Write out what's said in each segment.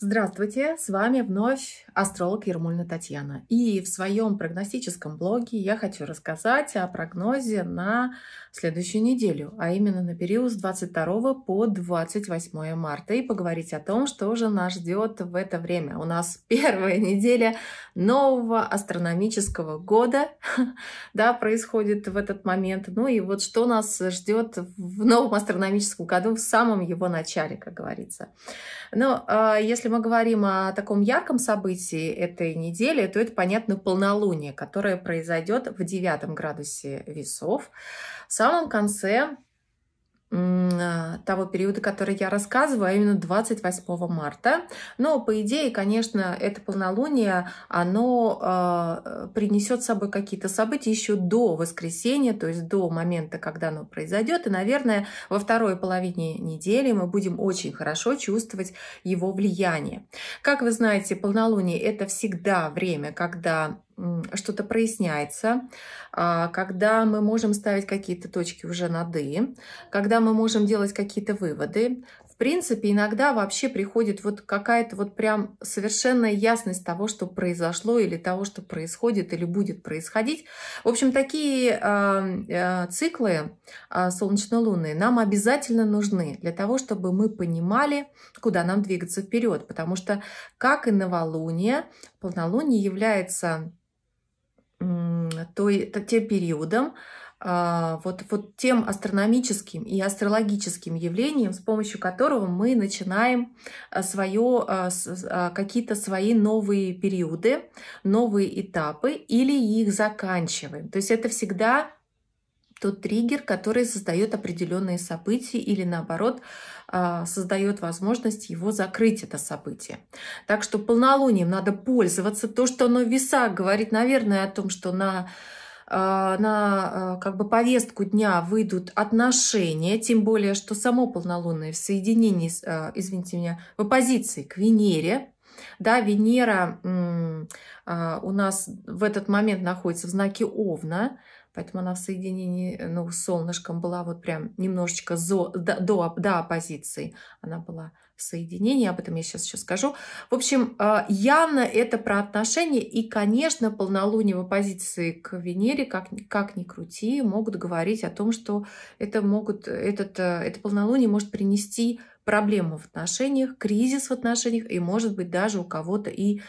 Здравствуйте, с вами вновь астролог Ермольна Татьяна. И в своем прогностическом блоге я хочу рассказать о прогнозе на следующую неделю, а именно на период с 22 по 28 марта, и поговорить о том, что же нас ждет в это время. У нас первая неделя нового астрономического года да, происходит в этот момент. Ну и вот что нас ждет в новом астрономическом году, в самом его начале, как говорится. Но а, если если мы говорим о таком ярком событии этой недели, то это, понятно, полнолуние, которое произойдет в девятом градусе весов в самом конце а, того периода, который я рассказываю, а именно 28 марта. Но, по идее, конечно, это полнолуние, оно э, а, принесет с собой какие-то события еще до воскресенья, то есть до момента, когда оно произойдет. И, наверное, во второй половине недели мы будем очень хорошо чувствовать его влияние. Как вы знаете, полнолуние — это всегда время, когда что-то проясняется, а, когда мы можем ставить какие-то точки уже над «и», когда мы можем делать какие-то выводы. В принципе, иногда вообще приходит вот какая-то вот прям совершенная ясность того, что произошло или того, что происходит или будет происходить. В общем, такие э, циклы а, солнечно-лунные нам обязательно нужны для того, чтобы мы понимали, куда нам двигаться вперед, потому что как и новолуние, полнолуние является той, тем периодам, а, вот, вот тем астрономическим и астрологическим явлением, с помощью которого мы начинаем а, свое, а, какие-то свои новые периоды, новые этапы или их заканчиваем. То есть это всегда тот триггер, который создает определенные события или наоборот а, создает возможность его закрыть, это событие. Так что полнолунием надо пользоваться. То, что оно в весах говорит, наверное, о том, что на а, на а, как бы повестку дня выйдут отношения, тем более, что само полнолуние в соединении, извините меня, в оппозиции к Венере, да, Венера у нас в этот момент находится в знаке Овна, Поэтому она в соединении э, ну, с солнышком была вот прям немножечко зо, до, до, до оппозиции. Она была в соединении, об этом я сейчас еще скажу. В общем, а, явно это про отношения. И, конечно, полнолуние в оппозиции к Венере, как, как ни крути, могут говорить о том, что это, могут, этот, э, это полнолуние может принести проблему в отношениях, кризис в отношениях, и, может быть, даже у кого-то и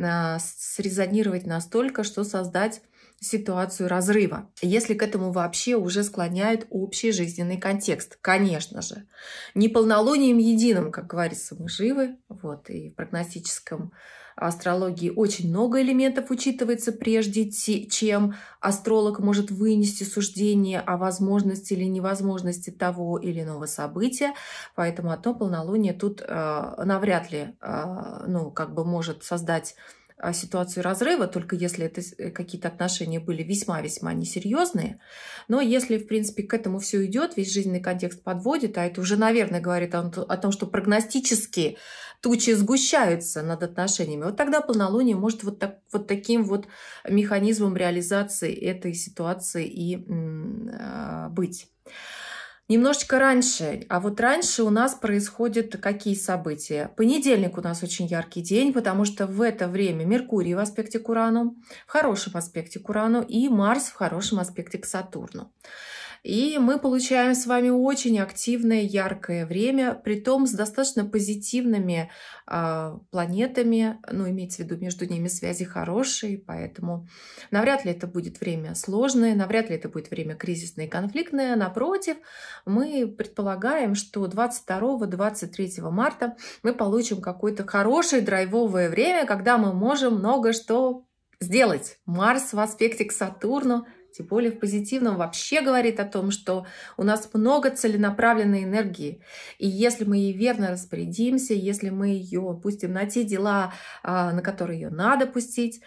а, срезонировать настолько, что создать ситуацию разрыва, если к этому вообще уже склоняет общий жизненный контекст, конечно же. Не полнолунием единым, как говорится, мы живы, вот, и в прогностическом астрологии очень много элементов учитывается, прежде чем астролог может вынести суждение о возможности или невозможности того или иного события. Поэтому одно полнолуние тут э, навряд ли э, ну, как бы может создать а, ситуацию разрыва, только если это э, какие-то отношения были весьма-весьма несерьезные. Но если, в принципе, к этому все идет, весь жизненный контекст подводит, а это уже, наверное, говорит о том, что прогностически тучи сгущаются над отношениями, вот тогда полнолуние может вот, так, вот таким вот механизмом реализации этой ситуации и э, быть. Немножечко раньше, а вот раньше у нас происходят какие события? Понедельник у нас очень яркий день, потому что в это время Меркурий в аспекте к Урану, в хорошем аспекте к Урану и Марс в хорошем аспекте к Сатурну. И мы получаем с вами очень активное, яркое время, при том с достаточно позитивными э, планетами, ну, имеется в виду, между ними связи хорошие, поэтому навряд ли это будет время сложное, навряд ли это будет время кризисное и конфликтное. Напротив, мы предполагаем, что 22-23 марта мы получим какое-то хорошее драйвовое время, когда мы можем много что сделать. Марс в аспекте к Сатурну – тем более в позитивном вообще говорит о том, что у нас много целенаправленной энергии. И если мы ей верно распорядимся, если мы ее пустим на те дела, а, на которые ее надо пустить,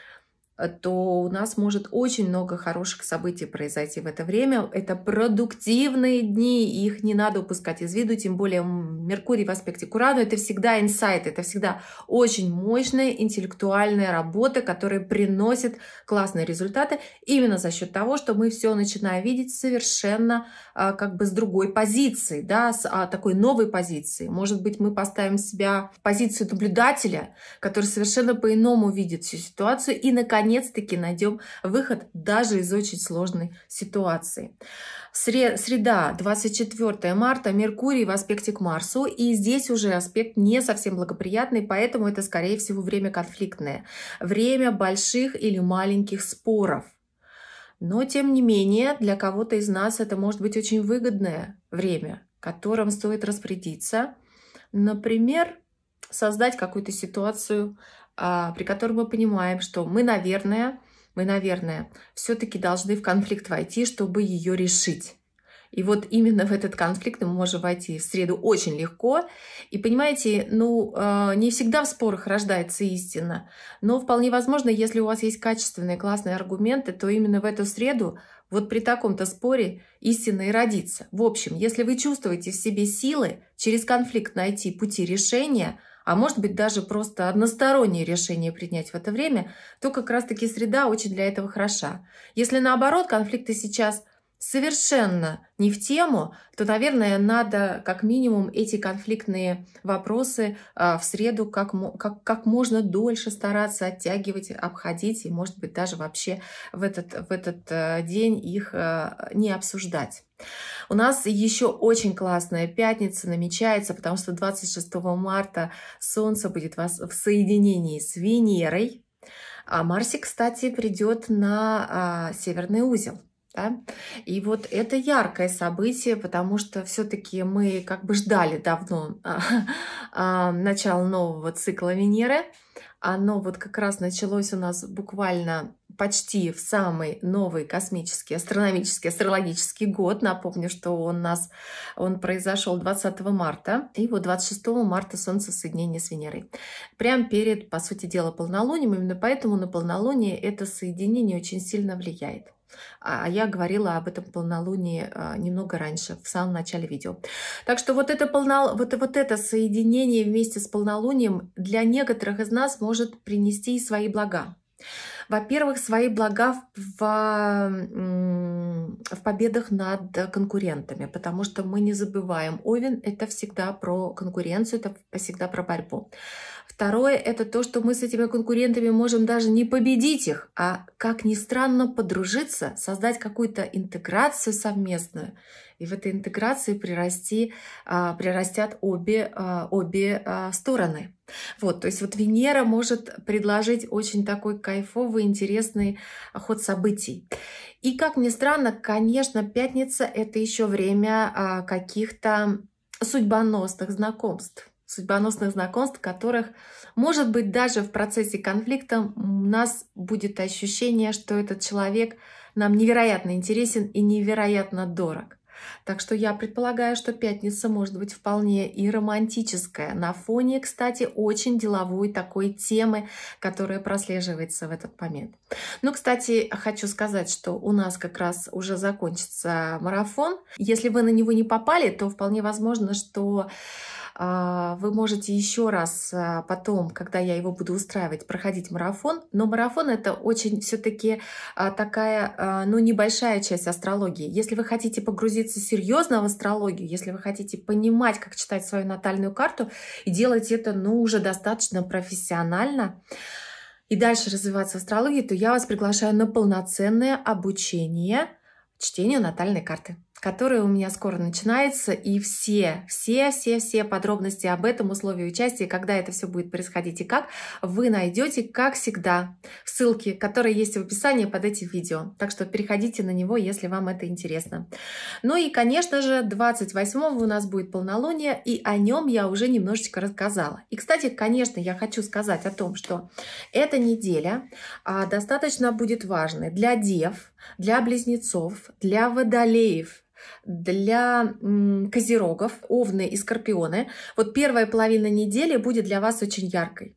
Э, то у нас может очень много хороших событий произойти в это время. Это продуктивные дни, их не надо упускать из виду, тем более Меркурий в аспекте к Урану — это всегда инсайт, это всегда очень мощная интеллектуальная работа, которая приносит классные результаты именно за счет того, что мы все начинаем видеть совершенно а, как бы с другой позиции, да, с а, такой новой позиции. Может быть, мы поставим себя в позицию наблюдателя, который совершенно по-иному видит всю ситуацию и, наконец, наконец-таки найдем выход даже из очень сложной ситуации. Среда, 24 марта, Меркурий в аспекте к Марсу, и здесь уже аспект не совсем благоприятный, поэтому это, скорее всего, время конфликтное, время больших или маленьких споров. Но, тем не менее, для кого-то из нас это может быть очень выгодное время, которым стоит распорядиться. Например, создать какую-то ситуацию, а, при котором мы понимаем, что мы, наверное, мы, наверное, все-таки должны в конфликт войти, чтобы ее решить. И вот именно в этот конфликт мы можем войти в среду очень легко. И понимаете, ну, а, не всегда в спорах рождается истина, но вполне возможно, если у вас есть качественные, классные аргументы, то именно в эту среду, вот при таком-то споре истина и родится. В общем, если вы чувствуете в себе силы через конфликт найти пути решения – а может быть даже просто одностороннее решение принять в это время, то как раз-таки среда очень для этого хороша. Если наоборот конфликты сейчас совершенно не в тему, то, наверное, надо как минимум эти конфликтные вопросы а, в среду как, как, как можно дольше стараться оттягивать, обходить и, может быть, даже вообще в этот, в этот э, день их э, не обсуждать. У нас еще очень классная пятница намечается, потому что 26 марта Солнце будет вас в соединении с Венерой. А Марси, кстати, придет на а, Северный узел. Да? И вот это яркое событие, потому что все-таки мы как бы ждали давно а, а, начала нового цикла Венеры. Оно вот как раз началось у нас буквально почти в самый новый космический, астрономический, астрологический год. Напомню, что он нас, он произошел 20 марта, и вот 26 марта Солнце соединение с Венерой. Прям перед, по сути дела, полнолунием. Именно поэтому на полнолуние это соединение очень сильно влияет. А, а я говорила об этом полнолунии а, немного раньше, в самом начале видео. Так что вот это, полно... вот, вот это соединение вместе с полнолунием для некоторых из нас может принести и свои блага во-первых, свои блага в, в победах над конкурентами, потому что мы не забываем, Овен — это всегда про конкуренцию, это всегда про борьбу. Второе — это то, что мы с этими конкурентами можем даже не победить их, а, как ни странно, подружиться, создать какую-то интеграцию совместную. И в этой интеграции прирасти, а, прирастят обе, а, обе а, стороны. Вот, то есть вот Венера может предложить очень такой кайфовый, интересный ход событий. И как ни странно, конечно, пятница — это еще время а, каких-то судьбоносных знакомств судьбоносных знакомств, которых, может быть, даже в процессе конфликта у нас будет ощущение, что этот человек нам невероятно интересен и невероятно дорог. Так что я предполагаю, что пятница может быть вполне и романтическая. На фоне, кстати, очень деловой такой темы, которая прослеживается в этот момент. Ну, кстати, хочу сказать, что у нас как раз уже закончится марафон. Если вы на него не попали, то вполне возможно, что а, вы можете еще раз а, потом, когда я его буду устраивать, проходить марафон. Но марафон это очень все-таки а, такая, ну, небольшая часть астрологии. Если вы хотите погрузиться серьезно в астрологию, если вы хотите понимать, как читать свою натальную карту и делать это, ну, уже достаточно профессионально, и дальше развиваться в астрологии, то я вас приглашаю на полноценное обучение чтению натальной карты которая у меня скоро начинается, и все, все, все, все подробности об этом условии участия, когда это все будет происходить и как, вы найдете, как всегда, в ссылке, которая есть в описании под этим видео. Так что переходите на него, если вам это интересно. Ну и, конечно же, 28 го у нас будет полнолуние, и о нем я уже немножечко рассказала. И, кстати, конечно, я хочу сказать о том, что эта неделя а, достаточно будет важной для дев, для близнецов, для водолеев, для козерогов, овны и скорпионы. Вот первая половина недели будет для вас очень яркой.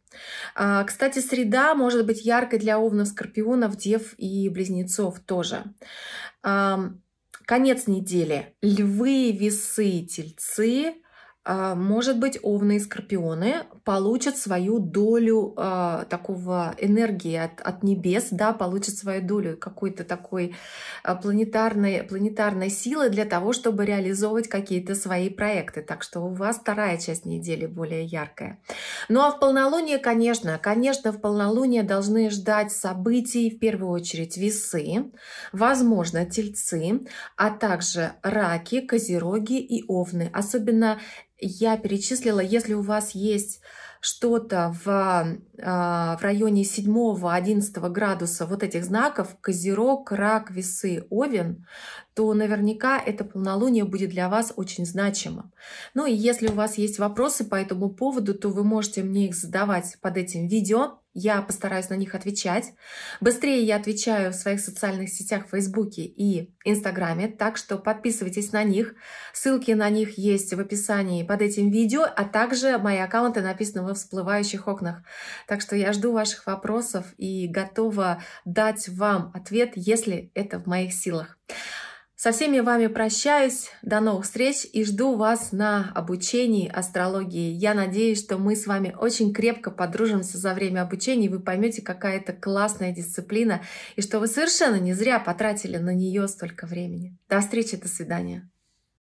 А, кстати, среда может быть яркой для овнов, скорпионов, дев и близнецов тоже. конец недели. Львы, весы, тельцы а, может быть, овны и скорпионы получат свою долю э, такого энергии от, от небес, да, получат свою долю какой-то такой а, планетарной, планетарной силы для того, чтобы реализовывать какие-то свои проекты. Так что у вас вторая часть недели более яркая. Ну а в полнолуние, конечно, конечно, в полнолуние должны ждать событий, в первую очередь весы, возможно, тельцы, а также раки, козероги и овны. Особенно я перечислила, если у вас есть что-то в, а, в районе 7-11 градуса вот этих знаков, Козерог, Рак, Весы, Овен, то наверняка это полнолуние будет для вас очень значимо. Ну и если у вас есть вопросы по этому поводу, то вы можете мне их задавать под этим видео я постараюсь на них отвечать. Быстрее я отвечаю в своих социальных сетях в Фейсбуке и Инстаграме, так что подписывайтесь на них. Ссылки на них есть в описании под этим видео, а также мои аккаунты написаны во всплывающих окнах. Так что я жду ваших вопросов и готова дать вам ответ, если это в моих силах. Со всеми вами прощаюсь, до новых встреч и жду вас на обучении астрологии. Я надеюсь, что мы с вами очень крепко подружимся за время обучения, и вы поймете, какая это классная дисциплина, и что вы совершенно не зря потратили на нее столько времени. До встречи, до свидания.